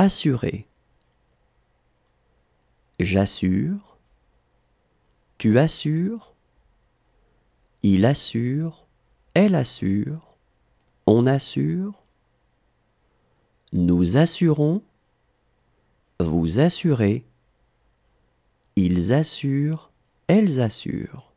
Assurer. J'assure. Tu assures. Il assure. Elle assure. On assure. Nous assurons. Vous assurez. Ils assurent. Elles assurent.